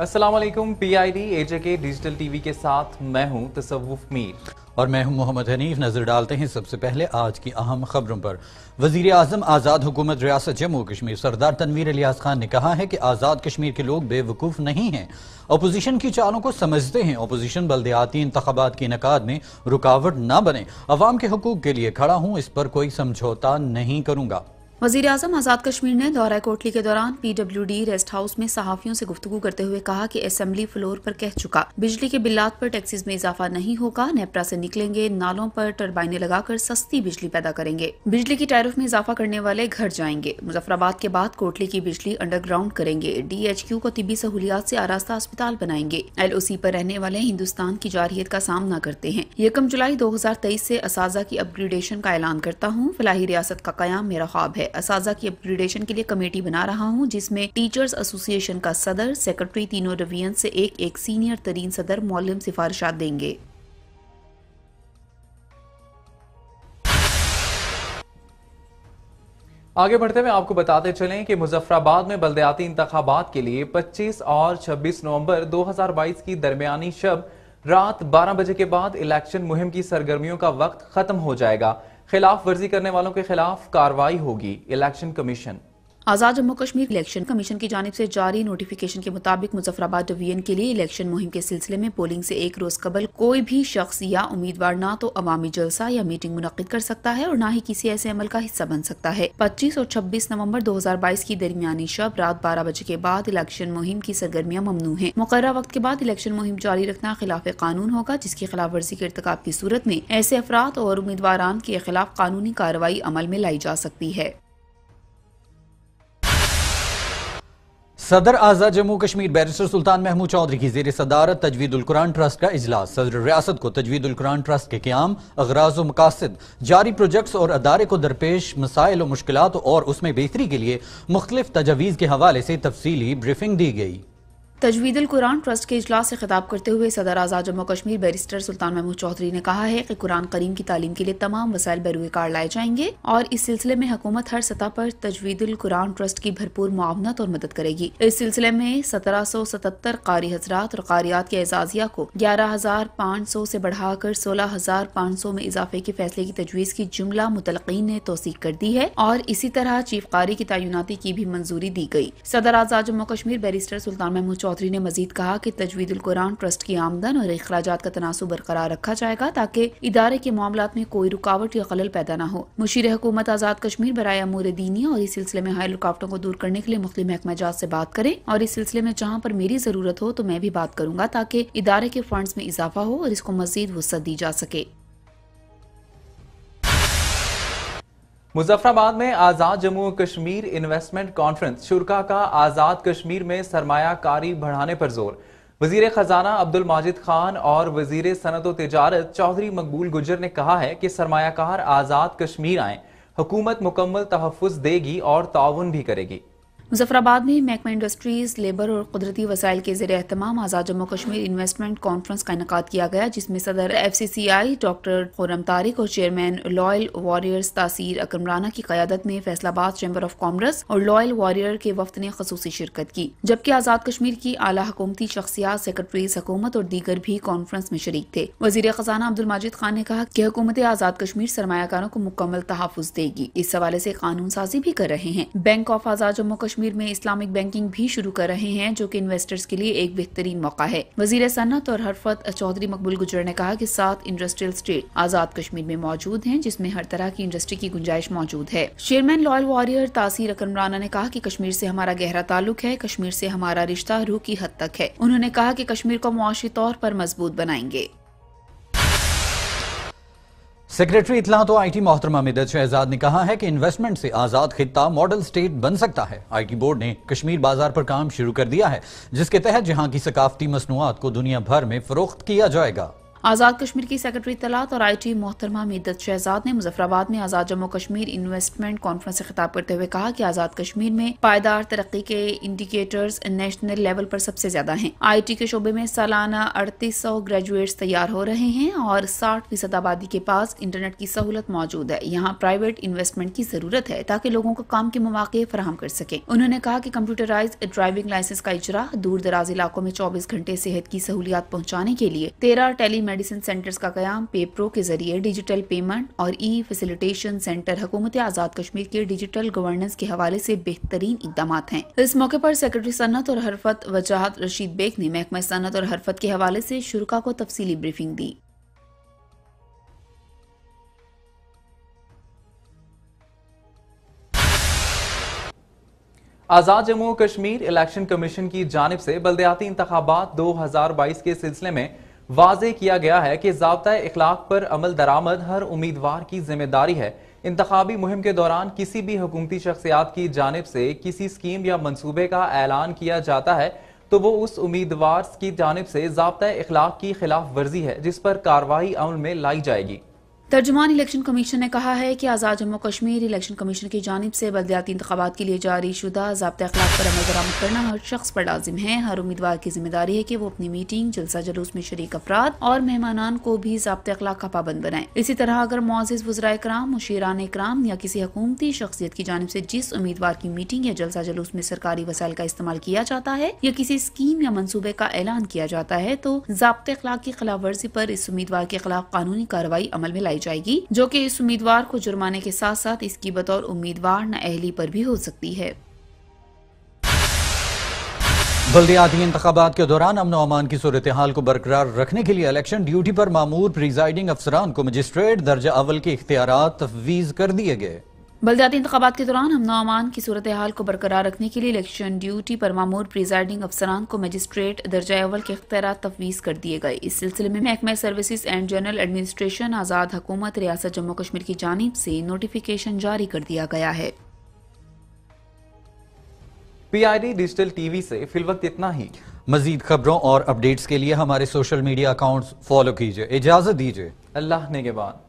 Aslam P I D AJ K digital TV के साथ मैं हूं तसवुफ मीर और मैं हूं मोहम्मद हनीफ नजर डालते हैं सबसे पहले आज की अहम खबरों पर वजीर अजम आज़ाद हुकूमत रियासत जम्मू कश्मीर सरदार तनवीर अलियास खान ने कहा है कि आज़ाद कश्मीर के लोग बेवकूफ़ नहीं हैं अपोजिशन की चालों को समझते हैं अपोजिशन बल्दियाती इंतबात के इनका में रुकावट ना बने अवाम के हकूक के लिए खड़ा हूँ इस पर कोई समझौता नहीं करूँगा वजीर अजम आज़ाद कश्मीर ने दौरा कोटली के दौरान पीडब्ल्यूडी रेस्ट हाउस में सहाफ़ियों से गुफ्तु करते हुए कहा कि असम्बली फ्लोर पर कह चुका बिजली के बिल्लात पर टैक्सीज में इजाफा नहीं होगा नेपरा से निकलेंगे नालों पर टर्बाइने लगाकर सस्ती बिजली पैदा करेंगे बिजली की टैरिफ में इजाफा करने वाले घर जाएंगे मुजफ्फराबाद के बाद कोटली की बिजली अंडरग्राउंड करेंगे डी एच क्यू को तिबी सहूलियात ऐसी आरास्ता अस्पताल बनाएंगे एल ओ सी आरोप रहने वाले हिंदुस्तान की जारहियत का सामना करते हैं यकम जुलाई दो हजार तेईस ऐसी असाजा की अपग्रेडेशन का ऐलान करता हूँ फलाही रियासत का क्याम मेरा ख्वाब है असाजा की अपग्रेडेशन के लिए कमेटी बना रहा हूँ जिसमें टीचर्स एसोसिएशन का सदर सेक्रेटरी तीनों रवियन से एक एक सीनियर तरीन सदर मौलम सिफारिशात देंगे आगे बढ़ते हुए आपको बताते चलें कि मुजफ्फराबाद में बलदयाती इंतबात के लिए 25 और 26 नवंबर 2022 की दरमियानी शब रात 12 बजे के बाद इलेक्शन मुहिम की सरगर्मियों का वक्त खत्म हो जाएगा खिलाफ वर्जी करने वालों के खिलाफ कार्रवाई होगी election commission Azad Jammu Kashmir election commission की जानब से जारी नोटिफिकेशन के मुताबिक मुजफ्फराबाद डिवीजन के लिए इलेक्शन मुहिम के सिलसिले में पोलिंग से एक रोज कबल कोई भी शख्स या उम्मीदवार न तो अवामी जलसा या मीटिंग मुनद कर सकता है और न ही किसी ऐसे अमल का हिस्सा बन सकता है पच्चीस और छब्बीस नवम्बर दो हजार बाईस की दरमियानी शब रात बारह बजे के बाद इलेक्शन मुहिम की सरगर्मियाँ ममनू है मुकर वक्त के बाद इलेक्शन मुहिम जारी रखना खिलाफ कानून होगा जिसकी खिलाफ वर्जी के इरतकाब की सूरत में ऐसे अफराद और उम्मीदवार के खिलाफ कानूनी कार्रवाई अमल में लाई जा सकती है सदर आजा जम्मू कश्मीर बैरिस्टर सुल्तान महमूद चौधरी की जेर सदारत तजवीदुल कुरान ट्रस्ट का इजलास सदर रियासत को तजवीदुल कुरान ट्रस्ट के क्याम अगराज व मकासद जारी प्रोजेक्ट्स और अदारे को दरपेश मसाइल व मुश्किल और उसमें बेहतरी के लिए मुख्तलिफ तजावीज़ के हवाले से तफसीली ब्रीफिंग दी गई तजवीदल कुरान ट्रस्ट के अजलास से खिताब करते हुए सदर आज़ाद जम्मू कश्मीर बैरिस्टर सुल्तान महमूद चौधरी ने कहा है कि कुरान करीम की तालीम के लिए तमाम वसाइल बरूकार लाए जाएंगे और इस सिलसिले में हुकूमत हर सतह पर तजवीदल कुरान ट्रस्ट की भरपूर मुआवनत और मदद करेगी इस सिलसिले में सत्रह सौ सतहत्तर कारी हजरात और कारियात के एजाजिया को ग्यारह हजार पाँच सौ ऐसी बढ़ाकर सोलह हजार पाँच सौ में इजाफे के फैसले की तजवीज़ की जुमला मुतलकिन ने तोसीक कर दी है और इसी तरह चीफ कारी की तयनती की भी मंजूरी दी गयी सदर आज़ाद जम्मू कश्मीर बैरिस्टर सुल्तान महमूद चौधरी ने मजीद कहा कि तजवीदुल कुरान ट्रस्ट की आमदन और अखराज का तनासब बरकरार रखा जाएगा ताकि इदारे के मामला में कोई रुकावट या खलल पैदा न हो मुशीर हुकूमत आज़ाद कश्मीर बरए अमूर दीनिया और इस सिलसिले में हाई रुकावटों को दूर करने के लिए मुख्त महकमा जात ऐसी बात करें और इस सिलसिले में जहाँ पर मेरी ज़रूरत हो तो मैं भी बात करूँगा ताकि इदारे के फंड में इजाफा हो और इसको मजीद वसत दी जा सके मुजफ्फराबाद में आज़ाद जम्मू कश्मीर इन्वेस्टमेंट कॉन्फ्रेंस शुरा का आज़ाद कश्मीर में सरमाकारी बढ़ाने पर जोर वजीर खजाना अब्दुल माजिद खान और वजीर सनत व तजारत चौधरी मकबूल गुजर ने कहा है कि सरमाकार आज़ाद कश्मीर आए हुकूमत मुकम्मल तहफ़ देगी और ताउन भी करेगी मुजफ्फराबाद में महकमा इंडस्ट्रीज लेबर और कुदरती वसाइल के जेर अहतमाम आज़ाद जम्मू कश्मीर इन्वेस्टमेंट कॉन्फ्रेंस का इनका किया गया जिसमें सदर F C C I doctor Khurram Tariq और चेयरमैन लॉयल वॉरियर्स तासीर अकरम राना की क्यादत में फैसलाबाद चैम्बर ऑफ कॉमर्स और लॉयल वॉरियर के वफद ने खसूस शिरकत की जबकि आज़ाद कश्मीर की आला हकूमती शख्सियात सेक्रेटरीज हकूमत और दीगर भी कॉन्फ्रेंस में शरीक थे वजीर खजाना अब्दुल माजिद खान ने कहा की हुकूमत आज़ाद कश्मीर सरमाकारों को मुकम्मल तहफ़ देगी इस हवाले ऐसी कानून साजी भी कर रहे हैं बैंक ऑफ आज़ाद जम्मू कश्मीर कश्मीर में इस्लामिक बैंकिंग भी शुरू कर रहे हैं जो की इन्वेस्टर्स के लिए एक बेहतरीन मौका है वजीर सन्नत और हरफत चौधरी मकबूल गुजर ने कहा की सात इंडस्ट्रियल स्टेट आजाद कश्मीर में मौजूद है जिसमे हर तरह की इंडस्ट्री की गुंजाइश मौजूद है चेयरमैन लॉयल वॉरियर तासीर अकरम राना ने कहा की कश्मीर ऐसी हमारा गहरा ताल्लुक है कश्मीर ऐसी हमारा रिश्ता रूह की हद तक है उन्होंने कहा की कश्मीर को मुआशी तौर आरोप मजबूत बनाएंगे सेक्रेटरी इतला तो आईटी मोहतरमा मिदत शहजाद ने कहा है कि इन्वेस्टमेंट से आजाद खिता मॉडल स्टेट बन सकता है आईटी बोर्ड ने कश्मीर बाजार पर काम शुरू कर दिया है जिसके तहत जहां की सकाफती मसनूआत को दुनिया भर में फरोख्त किया जाएगा आज़ाद कश्मीर की सेक्रेटरी तलात और आई टी मोहतरमा मीदत शहजाद ने मुजफ्फराबाद में आज़ाद जम्मू कश्मीर इन्वेस्टमेंट कॉन्फ्रेंस से खिताब करते हुए कहा कि आज़ाद कश्मीर में पायदार तरक्की के इंडिकेटर्स नेशनल लेवल पर सबसे ज्यादा हैं। आई टी के शोबे में सालाना अड़तीस सौ ग्रेजुएट्स तैयार हो रहे हैं और साठ फीसद आबादी के पास इंटरनेट की सहूलत मौजूद है यहाँ प्राइवेट इन्वेस्टमेंट की जरूरत है ताकि लोगों को काम के मौाक़े फराम कर सके उन्होंने कहा की कम्प्यूटराइज ड्राइविंग लाइसेंस का इजरा दूर दराज इलाकों में चौबीस घंटे सेहत की सहूलियात पहुँचाने के लिए तेरह टेली मेडिसिन सेंटर्स का क्याम पेप्रो के जरिए डिजिटल पेमेंट और ई फैसिलिटेशन सेंटर हुकूमत आज़ाद कश्मीर के डिजिटल गवर्नेंस के हवाले से बेहतरीन इकदाम हैं इस मौके पर सेक्रेटरी सन्नत और हरफत वजाहत रशीद बेग ने महकमा सन्नत और हरफत के हवाले से शुरुका को तफसीली ब्रीफिंग दी आज़ाद जम्मू कश्मीर इलेक्शन कमीशन की जानब से बलदयाती इंतबात 2022 के सिलसिले में वाज किया गया है कि जबता इखलाक पर अमल दरामद हर उम्मीदवार की जिम्मेदारी है इंतबी मुहिम के दौरान किसी भी हुकूमती शख्सियात की जानब से किसी स्कीम या मनसूबे का ऐलान किया जाता है तो वो उस उम्मीदवार की जानब से जबता इखलाक की खिलाफ वर्जी है जिस पर कार्रवाई अमल में लाई जाएगी तर्जुमान इलेक्शन कमीशन ने कहा है कि आज़ाद जम्मू कश्मीर इलेक्शन कमीशन की जानब से बलदियाती इंतबात के लिए जारी शुदा जबत अखलाक पर अमल दरामद करना हर शख्स पर लाजिम है हर उम्मीदवार की जिम्मेदारी है कि वो अपनी मीटिंग जलसा जलूस में शरीक अफराद और मेहमान को भी जबत अखलाक का पाबंद बनाए इसी तरह अगर मोजिज वजरा कराम मुशीरान कराम या किसी हकूमती शख्सियत की जानब से जिस उम्मीदवार की मीटिंग या जलसा जलूस में सरकारी वसाइल का इस्तेमाल किया जाता है या किसी स्कीम या मनसूबे का ऐलान किया जाता है तो जबत अखलाक की खिलाफ वर्जी पर इस उम्मीदवार के खिलाफ कानूनी कार्रवाई अमल में लाई जाएगी जो कि इस उम्मीदवार को जुर्माने के साथ साथ इसकी बतौर उम्मीदवार अहली पर भी हो सकती है बल्दियाती इंतबात के दौरान अमन अमान की सूरत हाल को बरकरार रखने के लिए इलेक्शन ड्यूटी पर मामूर प्रिजाइडिंग अफसरान को मजिस्ट्रेट दर्जा अवल के इख्तियार तफवीज़ कर दिए गए बलदाती इंतबात के दौरान हमनो अमान की सूरत हाल को बरकरार रखने के लिए इलेक्शन ड्यूटी पर मामूर प्रिजाइडिंग अफसरान को मजिस्ट्रेट दर्जा अवल के अख्तियार तफवीज़ कर दिए गए इस सिलसिले में महकमा सर्विसज एंड जनरल एडमिनिस्ट्रेशन आज़ाद हुकूमत रियासत जम्मू कश्मीर की जानब से नोटिफिकेशन जारी कर दिया गया है P I D digital TV से फिल वक्त इतना ही मजीद खबरों और अपडेट्स के लिए हमारे सोशल मीडिया अकाउंट्स फॉलो कीजिए इजाज़त दीजिए अल्लाह ने के बाद